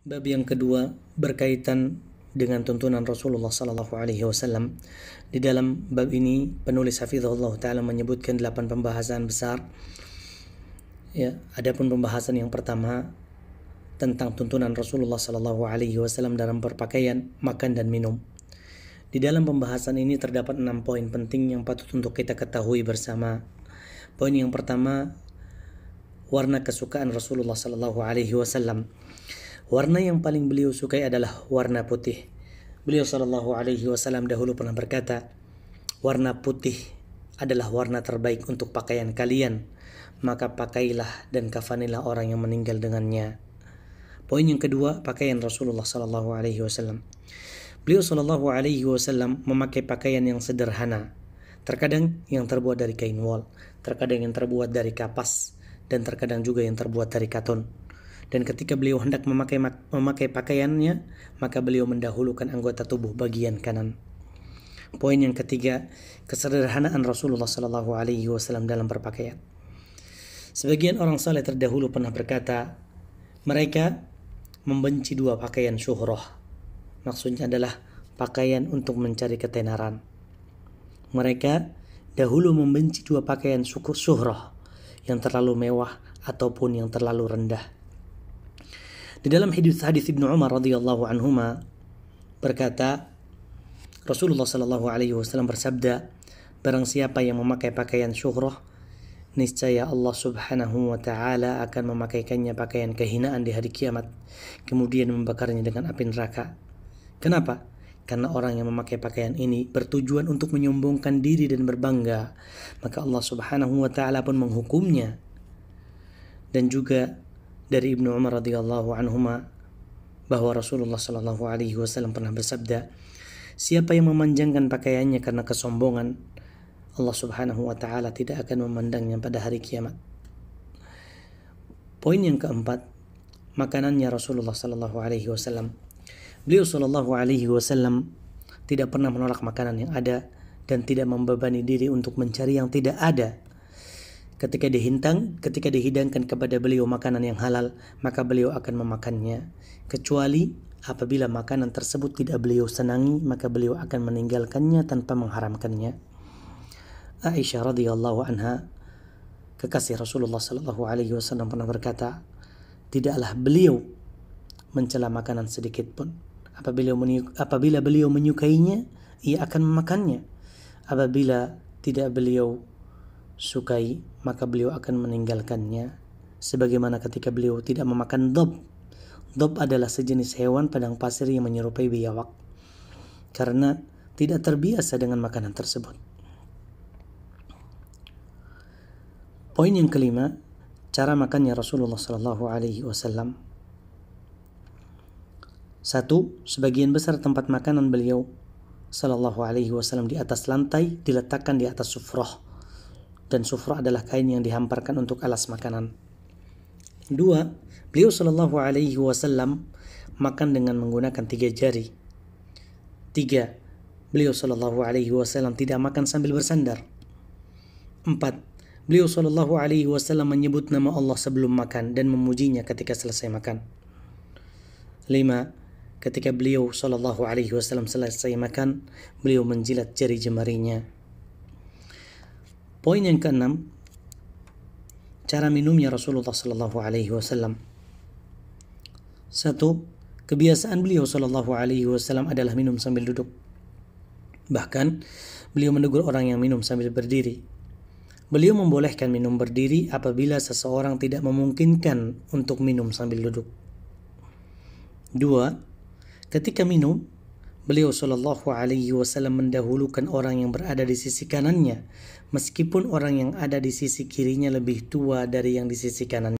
Bab yang kedua berkaitan dengan tuntunan Rasulullah sallallahu alaihi wasallam. Di dalam bab ini penulis Hafizahullah taala menyebutkan delapan pembahasan besar. Ya, adapun pembahasan yang pertama tentang tuntunan Rasulullah sallallahu alaihi wasallam dalam berpakaian, makan dan minum. Di dalam pembahasan ini terdapat enam poin penting yang patut untuk kita ketahui bersama. Poin yang pertama warna kesukaan Rasulullah sallallahu alaihi wasallam. Warna yang paling beliau sukai adalah warna putih. Beliau Shallallahu Alaihi Wasallam dahulu pernah berkata, warna putih adalah warna terbaik untuk pakaian kalian, maka pakailah dan kafanilah orang yang meninggal dengannya. Poin yang kedua, pakaian Rasulullah Shallallahu Alaihi Wasallam. Beliau Shallallahu Alaihi Wasallam memakai pakaian yang sederhana, terkadang yang terbuat dari kain wol, terkadang yang terbuat dari kapas, dan terkadang juga yang terbuat dari katun dan ketika beliau hendak memakai memakai pakaiannya, maka beliau mendahulukan anggota tubuh bagian kanan. Poin yang ketiga, kesederhanaan Rasulullah Shallallahu Alaihi Wasallam dalam berpakaian. Sebagian orang saleh terdahulu pernah berkata, mereka membenci dua pakaian syuhroh. Maksudnya adalah pakaian untuk mencari ketenaran. Mereka dahulu membenci dua pakaian syukur syuhroh yang terlalu mewah ataupun yang terlalu rendah. Di dalam hadis hadis Ibnu Umar radhiyallahu anhuma berkata Rasulullah shallallahu alaihi wasallam bersabda, barang siapa yang memakai pakaian syuhrah, niscaya Allah Subhanahu wa taala akan memakaikannya pakaian kehinaan di hari kiamat, kemudian membakarnya dengan api neraka. Kenapa? Karena orang yang memakai pakaian ini bertujuan untuk menyombongkan diri dan berbangga, maka Allah Subhanahu wa taala pun menghukumnya. Dan juga dari Ibnu Umar radhiyallahu anhuma bahwa Rasulullah shallallahu alaihi wasallam pernah bersabda, siapa yang memanjangkan pakaiannya karena kesombongan, Allah Subhanahu wa taala tidak akan memandangnya pada hari kiamat. Poin yang keempat, makanannya Rasulullah shallallahu alaihi wasallam. Beliau shallallahu alaihi wasallam tidak pernah menolak makanan yang ada dan tidak membebani diri untuk mencari yang tidak ada Ketika dihintang, ketika dihidangkan kepada beliau makanan yang halal, maka beliau akan memakannya. Kecuali apabila makanan tersebut tidak beliau senangi, maka beliau akan meninggalkannya tanpa mengharamkannya. Aisyah radhiyallahu anha kekasih Rasulullah Shallallahu Alaihi Wasallam pernah berkata, tidaklah beliau mencela makanan sedikit pun. Apabila, apabila beliau menyukainya, ia akan memakannya. Apabila tidak beliau sukai, maka beliau akan meninggalkannya. Sebagaimana ketika beliau tidak memakan dob. Dob adalah sejenis hewan padang pasir yang menyerupai biawak. Karena tidak terbiasa dengan makanan tersebut. Poin yang kelima, cara makannya Rasulullah Shallallahu Alaihi Wasallam. Satu, sebagian besar tempat makanan beliau Shallallahu Alaihi Wasallam di atas lantai diletakkan di atas sufroh dan sufrah adalah kain yang dihamparkan untuk alas makanan. Dua, beliau Shallallahu Alaihi Wasallam makan dengan menggunakan tiga jari. Tiga, beliau Shallallahu Alaihi Wasallam tidak makan sambil bersandar. Empat, beliau Shallallahu Alaihi Wasallam menyebut nama Allah sebelum makan dan memujinya ketika selesai makan. Lima, ketika beliau Shallallahu Alaihi Wasallam selesai makan, beliau menjilat jari jemarinya Poin yang keenam, cara minumnya Rasulullah Sallallahu Alaihi Wasallam. Satu, kebiasaan beliau Sallallahu Alaihi Wasallam adalah minum sambil duduk. Bahkan, beliau menegur orang yang minum sambil berdiri. Beliau membolehkan minum berdiri apabila seseorang tidak memungkinkan untuk minum sambil duduk. Dua, ketika minum, Beliau Shallallahu Alaihi Wasallam mendahulukan orang yang berada di sisi kanannya, meskipun orang yang ada di sisi kirinya lebih tua dari yang di sisi kanannya.